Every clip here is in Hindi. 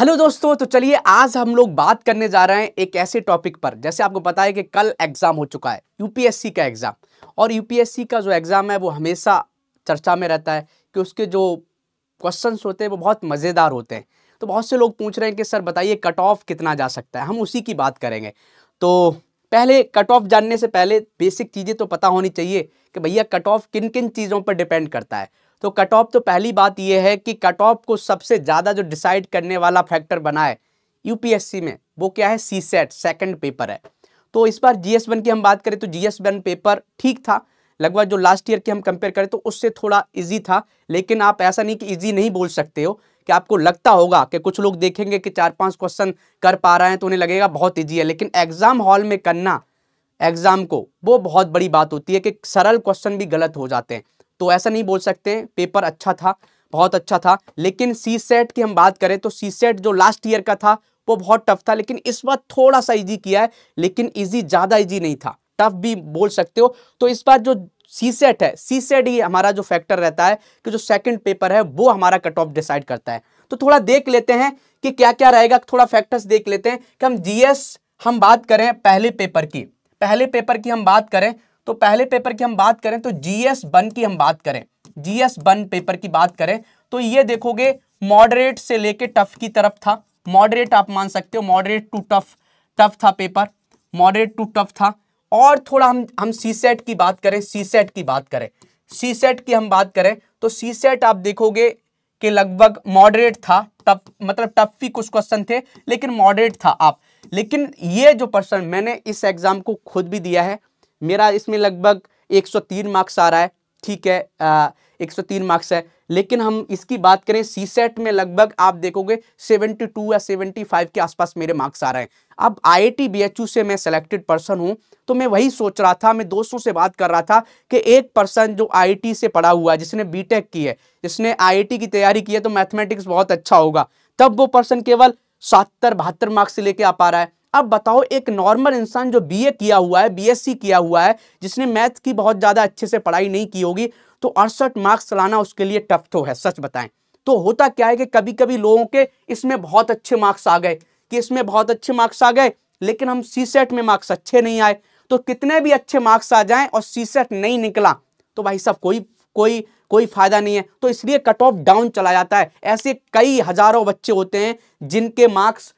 हेलो दोस्तों तो चलिए आज हम लोग बात करने जा रहे हैं एक ऐसे टॉपिक पर जैसे आपको पता है कि कल एग्ज़ाम हो चुका है यूपीएससी का एग्ज़ाम और यूपीएससी का जो एग्ज़ाम है वो हमेशा चर्चा में रहता है कि उसके जो क्वेश्चन होते हैं वो बहुत मज़ेदार होते हैं तो बहुत से लोग पूछ रहे हैं कि सर बताइए कट ऑफ कितना जा सकता है हम उसी की बात करेंगे तो पहले कट ऑफ जानने से पहले बेसिक चीज़ें तो पता होनी चाहिए कि भैया कट ऑफ किन किन चीज़ों पर डिपेंड करता है तो कट ऑफ तो पहली बात यह है कि कट ऑफ को सबसे ज़्यादा जो डिसाइड करने वाला फैक्टर बना है यूपीएससी में वो क्या है सी सेट सेकेंड पेपर है तो इस बार जी एस वन की हम बात करें तो जी एस वन पेपर ठीक था लगभग जो लास्ट ईयर की हम कंपेयर करें तो उससे थोड़ा इजी था लेकिन आप ऐसा नहीं कि इजी नहीं बोल सकते हो कि आपको लगता होगा कि कुछ लोग देखेंगे कि चार पांच क्वेश्चन कर पा रहे हैं तो उन्हें लगेगा बहुत ईजी है लेकिन एग्ज़ाम हॉल में करना एग्ज़ाम को वो बहुत बड़ी बात होती है कि सरल क्वेश्चन भी गलत हो जाते हैं तो ऐसा नहीं बोल सकते पेपर अच्छा था बहुत अच्छा था लेकिन सी सेट की हम बात करें तो सी सेट जो लास्ट ईयर का था वो बहुत टफ था लेकिन इस बार थोड़ा सा इजी किया है लेकिन इजी ज़्यादा इजी नहीं था टफ भी बोल सकते हो तो इस बार जो सी सेट है सी सेट ही हमारा जो फैक्टर रहता है कि जो सेकंड पेपर है वो हमारा कट ऑफ डिसाइड करता है तो थोड़ा देख लेते हैं कि क्या क्या रहेगा थोड़ा फैक्टर्स देख लेते हैं कि हम जी हम बात करें पहले पेपर की पहले पेपर की हम बात करें तो पहले पेपर की हम बात करें तो जीएस वन की हम बात करें जीएस वन पेपर की बात करें तो ये देखोगे मॉडरेट से लेके टफ की तरफ था मॉडरेट आप मान सकते हो मॉडरेट टू टफ टफ था पेपर मॉडरेट टू टफ था और थोड़ा हम हम सी सेट की बात करें सी सेट की बात करें सी सेट की हम बात करें तो सी सेट आप देखोगे कि लगभग मॉडरेट था टफ मतलब टफ भी कुछ क्वेश्चन थे लेकिन मॉडरेट था आप लेकिन ये जो पर्सन मैंने इस एग्ज़ाम को खुद भी दिया है मेरा इसमें लगभग 103 मार्क्स आ रहा है ठीक है आ, 103 मार्क्स है लेकिन हम इसकी बात करें सी सेट में लगभग आप देखोगे 72 या 75 के आसपास मेरे मार्क्स आ रहे हैं अब आई आई टी से मैं सेलेक्टेड पर्सन हूं तो मैं वही सोच रहा था मैं दोस्तों से बात कर रहा था कि एक पर्सन जो आई से पढ़ा हुआ है जिसने बीटेक की है जिसने आई की तैयारी की है तो मैथमेटिक्स बहुत अच्छा होगा तब वो पर्सन केवल सत्तर बहत्तर मार्क्स लेके आ पा रहा है अब बताओ एक नॉर्मल इंसान जो बीए किया हुआ है बीएससी किया हुआ है जिसने मैथ की बहुत ज़्यादा अच्छे से पढ़ाई नहीं की होगी तो अड़सठ मार्क्स लाना उसके लिए टफ तो है सच बताएं तो होता क्या है कि कभी कभी लोगों के इसमें बहुत अच्छे मार्क्स आ गए कि इसमें बहुत अच्छे मार्क्स आ गए लेकिन हम सी सेट में मार्क्स अच्छे नहीं आए तो कितने भी अच्छे मार्क्स आ जाए और सी सेट नहीं निकला तो भाई साहब कोई कोई कोई फायदा नहीं है तो इसलिए कट ऑफ डाउन चला जाता है ऐसे कई हजारों बच्चे होते हैं जिनके मार्क्स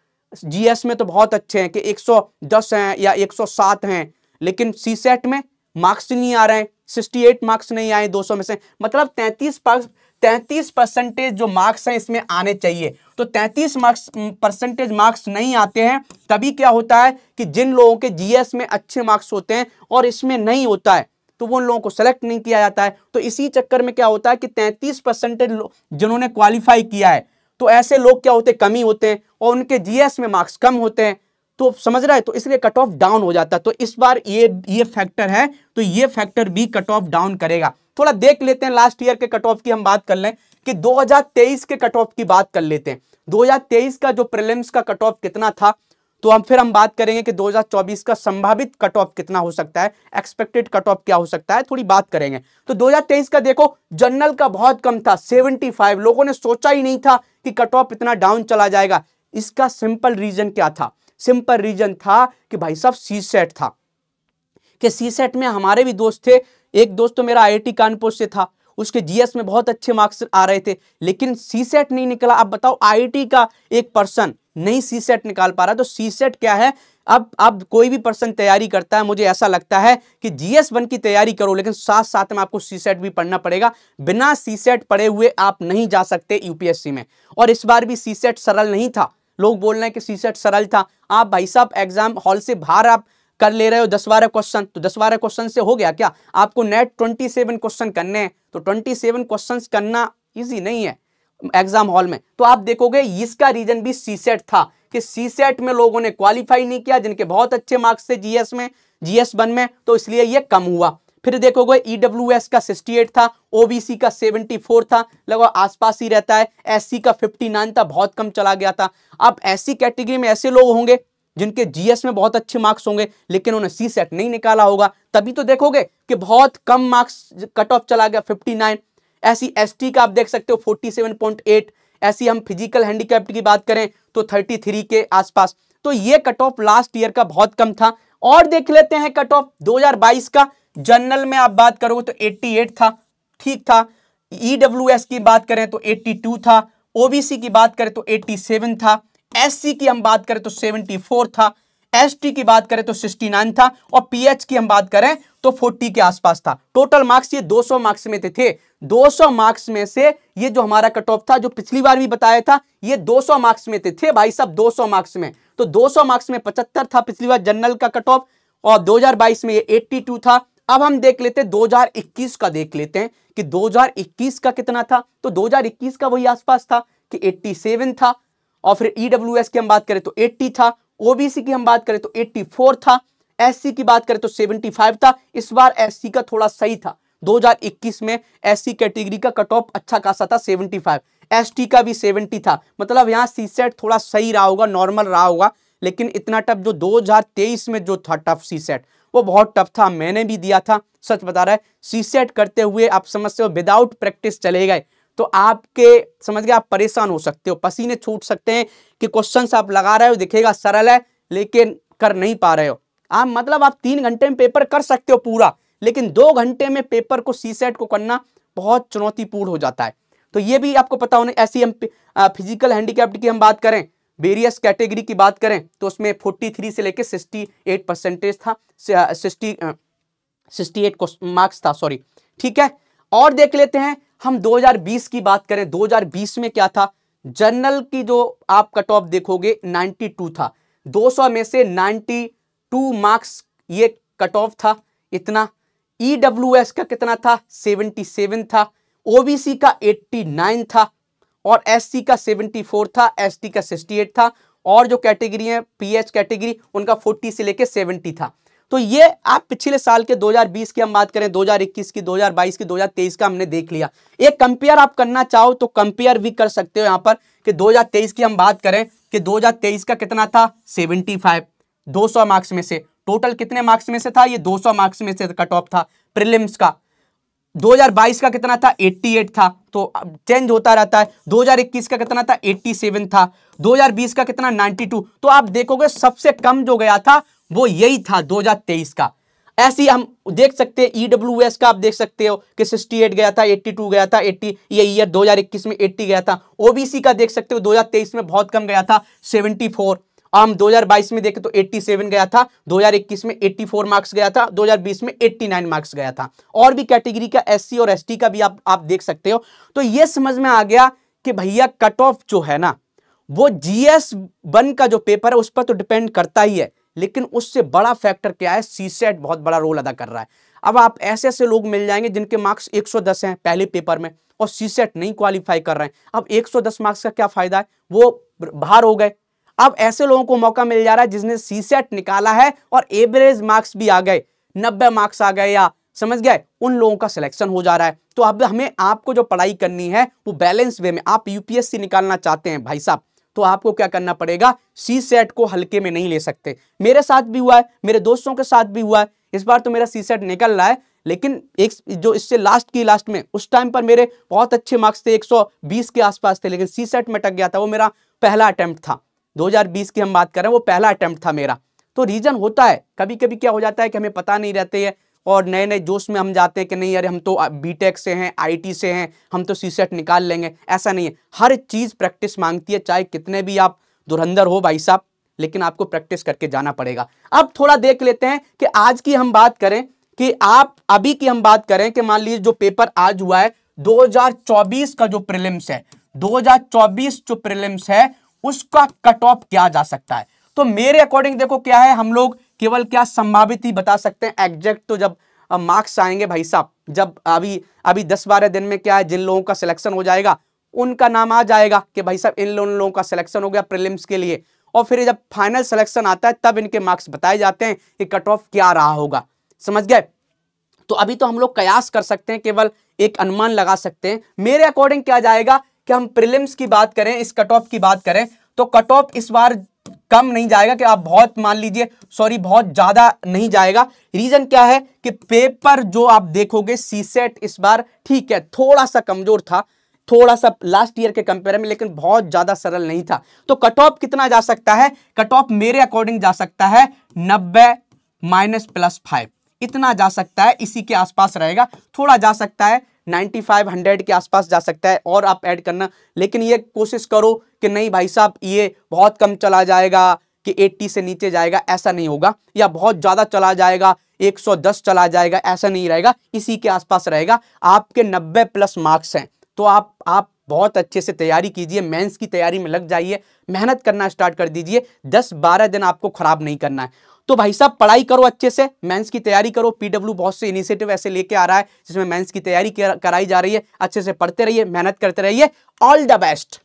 जीएस में तो बहुत अच्छे हैं कि 110 हैं या 107 हैं लेकिन सी सेट में मार्क्स नहीं आ रहे हैं 68 मार्क्स नहीं आए 200 में से मतलब 33 तैंतीस परसेंटेज जो मार्क्स हैं इसमें आने चाहिए तो 33 मार्क्स परसेंटेज मार्क्स नहीं आते हैं तभी क्या होता है कि जिन लोगों के जीएस में अच्छे मार्क्स होते हैं और इसमें नहीं होता है तो वो उन लोगों को सेलेक्ट नहीं किया जाता है तो इसी चक्कर में क्या होता है कि तैंतीस परसेंटेज जिन्होंने क्वालिफाई किया है तो ऐसे लोग क्या होते हैं कमी होते हैं और उनके जीएस में मार्क्स कम होते हैं तो समझ रहा है तो इसलिए कट ऑफ डाउन हो जाता है तो इस बार ये ये फैक्टर है तो ये फैक्टर भी कट ऑफ डाउन करेगा थोड़ा देख लेते हैं लास्ट ईयर के कट ऑफ की हम बात कर लें कि 2023 के कट ऑफ की बात कर लेते हैं 2023 का जो प्रीलिम्स का कट ऑफ कितना था तो हम फिर हम बात करेंगे कि 2024 का संभावित कट ऑफ कितना हो सकता है एक्सपेक्टेड कट ऑफ क्या हो सकता है थोड़ी बात करेंगे तो 2023 का देखो जनरल का बहुत कम था 75 लोगों ने सोचा ही नहीं था कि कट ऑफ इतना डाउन चला जाएगा इसका सिंपल रीजन क्या था सिंपल रीजन था कि भाई साहब सी सेट था कि सी सेट में हमारे भी दोस्त थे एक दोस्त तो मेरा आई कानपुर से था उसके जीएस में बहुत अच्छे मार्क्स आ रहे थे लेकिन सी सेट नहीं निकला आप बताओ आईआईटी का एक पर्सन नहीं सी सेट निकाल पा रहा तो सी सेट क्या है अब अब कोई भी पर्सन तैयारी करता है मुझे ऐसा लगता है कि जीएस वन की तैयारी करो लेकिन साथ साथ में आपको सी सेट भी पढ़ना पड़ेगा बिना सी सेट पढ़े हुए आप नहीं जा सकते यूपीएससी में और इस बार भी सी सेट सरल नहीं था लोग बोल रहे हैं कि सी सेट सरल था आप भाई साहब एग्जाम हॉल से बाहर आप कर ले रहे हो दस बारह क्वेश्चन तो दस बारह क्वेश्चन से हो गया क्या आपको नेट ट्वेंटी सेवन क्वेश्चन करने हैं तो ट्वेंटी सेवन क्वेश्चन करना ईजी नहीं है एग्जाम हॉल में तो आप देखोगे इसका रीजन भी सी सेट था कि सी सेट में लोगों ने क्वालिफाई नहीं किया जिनके बहुत अच्छे मार्क्स थे जीएस में जीएस वन में तो इसलिए ये कम हुआ फिर देखोगे ईडब्ल्यू e का 68 था ओबीसी का 74 था लगभग आसपास ही रहता है एससी का 59 था बहुत कम चला गया था अब ऐसी कैटेगरी में ऐसे लोग होंगे जिनके जीएस में बहुत अच्छे मार्क्स होंगे लेकिन उन्हें सी सेट नहीं निकाला होगा तभी तो देखोगे कि बहुत कम मार्क्स कट ऑफ चला गया 59 ऐसी एस का आप देख सकते हो 47.8 ऐसी हम फिजिकल हैंडीकैप्ट की बात करें तो 33 के आसपास तो ये कट ऑफ लास्ट ईयर का बहुत कम था और देख लेते हैं कट ऑफ 2022 का जनरल में आप बात करोगे तो 88 था ठीक था ईडब्ल्यूएस e की बात करें तो 82 था ओबीसी की बात करें तो 87 था एससी की हम बात करें तो 74 था एस टी की बात करें तो 69 था और एच की हम बात करें तो 40 के आसपास था टोटल मार्क्स ये 200 मार्क्स में थे 200 मार्क्स में से ये जो हमारा कट ऑफ था जो पिछली बार भी बताया था ये 200 मार्क्स में थे थे भाई साहब 200 मार्क्स में तो 200 मार्क्स में 75 था पिछली बार जनरल का कट ऑफ और 2022 में ये 82 था अब हम देख लेते हजार इक्कीस का देख लेते हैं कि इक्कीस का कितना था तो इक्कीस का वही आसपास था कि सेवन था और फिर एस e की हम बात करें तो एट्टी था ओबीसी की हम बात करें तो 84 था एससी की बात करें तो 75 था इस बार एससी का थोड़ा सही था 2021 में एससी कैटेगरी का कट ऑफ अच्छा खासा था 75 एसटी का भी 70 था मतलब यहाँ सी सेट थोड़ा सही रहा होगा नॉर्मल रहा होगा लेकिन इतना टफ जो 2023 में जो था टफ सी सेट वो बहुत टफ था मैंने भी दिया था सच बता रहा है सी सेट करते हुए आप समझते हो विदाउट प्रैक्टिस चले गए तो आपके समझ गए आप परेशान हो सकते हो पसीने छूट सकते हैं कि क्वेश्चन आप लगा रहे हो दिखेगा सरल है लेकिन कर नहीं पा रहे हो आप मतलब आप तीन घंटे में पेपर कर सकते हो पूरा लेकिन दो घंटे में पेपर को सी सेट को करना बहुत चुनौतीपूर्ण हो जाता है तो ये भी आपको पता होने ऐसी हम फिजिकल हैंडीकैप की हम बात करें वेरियस कैटेगरी की बात करें तो उसमें 43 से लेकर 68 परसेंटेज था 60 68 मार्क्स था सॉरी ठीक है और देख लेते हैं हम 2020 की बात करें 2020 में क्या था जनरल की जो आप कट ऑफ देखोगे 92 था 200 में से 92 मार्क्स ये कट ऑफ था इतना ई e का कितना था 77 था ओबीसी का 89 था और एससी का 74 था एसटी का 68 था और जो कैटेगरी है पीएच कैटेगरी उनका 40 से लेके 70 था तो ये आप पिछले साल के 2020 की हम बात करें 2021 की 2022 की 2023 का हमने देख लिया एक कंपेयर आप करना चाहो तो कंपेयर भी कर सकते हो यहाँ पर कि 2023 की हम बात करें कि 2023 का कितना था 75 200 मार्क्स में से टोटल कितने मार्क्स में से था ये 200 मार्क्स में से कट ऑफ था प्रिलिम्स का 2022 का कितना था 88 था तो चेंज होता रहता है 2021 का कितना था 87 था 2020 का कितना 92 तो आप देखोगे सबसे कम जो गया था वो यही था 2023 का ऐसी हम देख सकते हैं ई e का आप देख सकते हो कि 68 गया था 82 गया था 80 ये ईयर 2021 में 80 गया था ओबीसी का देख सकते हो 2023 में बहुत कम गया था 74 हम दो में देखें तो 87 गया था 2021 में 84 मार्क्स गया था 2020 में 89 मार्क्स गया था और भी कैटेगरी का एस और एस का भी आप आप देख सकते हो तो ये समझ में आ गया कि भैया कट ऑफ जो है ना वो जीएस वन का जो पेपर है उस पर तो डिपेंड करता ही है लेकिन उससे बड़ा फैक्टर क्या है सी सेट बहुत बड़ा रोल अदा कर रहा है अब आप ऐसे ऐसे लोग मिल जाएंगे जिनके मार्क्स 110 हैं पहले पेपर में और सी सेट नहीं क्वालिफाई कर रहे हैं अब 110 मार्क्स का क्या फायदा है वो बाहर हो गए अब ऐसे लोगों को मौका मिल जा रहा है जिसने सी सेट निकाला है और एवरेज मार्क्स भी आ गए नब्बे मार्क्स आ गए या समझ गए उन लोगों का सिलेक्शन हो जा रहा है तो अब हमें आपको जो पढ़ाई करनी है वो बैलेंस वे में आप यूपीएससी निकालना चाहते हैं भाई साहब तो आपको क्या करना पड़ेगा सी सेट को हल्के में नहीं ले सकते मेरे साथ भी हुआ है मेरे दोस्तों के साथ भी हुआ है इस बार तो मेरा सी सेट निकल रहा है लेकिन एक जो इससे लास्ट की लास्ट में उस टाइम पर मेरे बहुत अच्छे मार्क्स थे 120 के आसपास थे लेकिन सी सेट में टक गया था वो मेरा पहला अटैम्प्ट था 2020 की हम बात कर रहे हैं वो पहला अटैम्प्ट था मेरा तो रीजन होता है कभी कभी क्या हो जाता है कि हमें पता नहीं रहते हैं और नए नए जोश में हम जाते हैं कि नहीं यार हम तो बीटेक से हैं आईटी से हैं हम तो सी निकाल लेंगे ऐसा नहीं है हर चीज़ प्रैक्टिस मांगती है चाहे कितने भी आप धुरंधर हो भाई साहब लेकिन आपको प्रैक्टिस करके जाना पड़ेगा अब थोड़ा देख लेते हैं कि आज की हम बात करें कि आप अभी की हम बात करें कि मान लीजिए जो पेपर आज हुआ है 2024 का जो प्रिलिम्स है 2024 जो प्रिलिम्स है उसका कट ऑफ किया जा सकता है तो मेरे अकॉर्डिंग देखो क्या है हम लोग केवल क्या संभावित ही बता सकते हैं एग्जैक्ट तो जब मार्क्स आएंगे भाई साहब जब अभी अभी दस बारह दिन में क्या है जिन लोगों का सिलेक्शन हो जाएगा उनका नाम आ जाएगा कि भाई साहब इन लोगों का सिलेक्शन हो गया प्रिलिम्स के लिए और फिर जब फाइनल सिलेक्शन आता है तब इनके मार्क्स बताए जाते हैं कि कट ऑफ क्या रहा होगा समझ गए तो अभी तो हम लोग कयास कर सकते हैं केवल एक अनुमान लगा सकते हैं मेरे अकॉर्डिंग क्या जाएगा कि हम प्रिलिम्स की बात करें इस कट ऑफ की बात करें तो कट ऑफ इस बार कम नहीं जाएगा कि आप बहुत मान लीजिए सॉरी बहुत ज़्यादा नहीं जाएगा रीज़न क्या है कि पेपर जो आप देखोगे सी सेट इस बार ठीक है थोड़ा सा कमज़ोर था थोड़ा सा लास्ट ईयर के कंपेयर में लेकिन बहुत ज़्यादा सरल नहीं था तो कट ऑफ कितना जा सकता है कट ऑफ मेरे अकॉर्डिंग जा सकता है नब्बे माइनस प्लस फाइव इतना जा सकता है इसी के आसपास रहेगा थोड़ा जा सकता है नाइन्टी फाइव हंड्रेड के आसपास जा सकता है और आप ऐड करना लेकिन ये कोशिश करो कि नहीं भाई साहब ये बहुत कम चला जाएगा कि 80 से नीचे जाएगा ऐसा नहीं होगा या बहुत ज़्यादा चला जाएगा 110 चला जाएगा ऐसा नहीं रहेगा इसी के आसपास रहेगा आपके 90 प्लस मार्क्स हैं तो आप आप बहुत अच्छे से तैयारी कीजिए मेंस की तैयारी में लग जाइए मेहनत करना स्टार्ट कर दीजिए 10-12 दिन आपको ख़राब नहीं करना है तो भाई साहब पढ़ाई करो अच्छे से मेंस की तैयारी करो पीडब्ल्यू बहुत से इनिशिएटिव ऐसे लेके आ रहा है जिसमें मेंस की तैयारी कराई जा रही है अच्छे से पढ़ते रहिए मेहनत करते रहिए ऑल द बेस्ट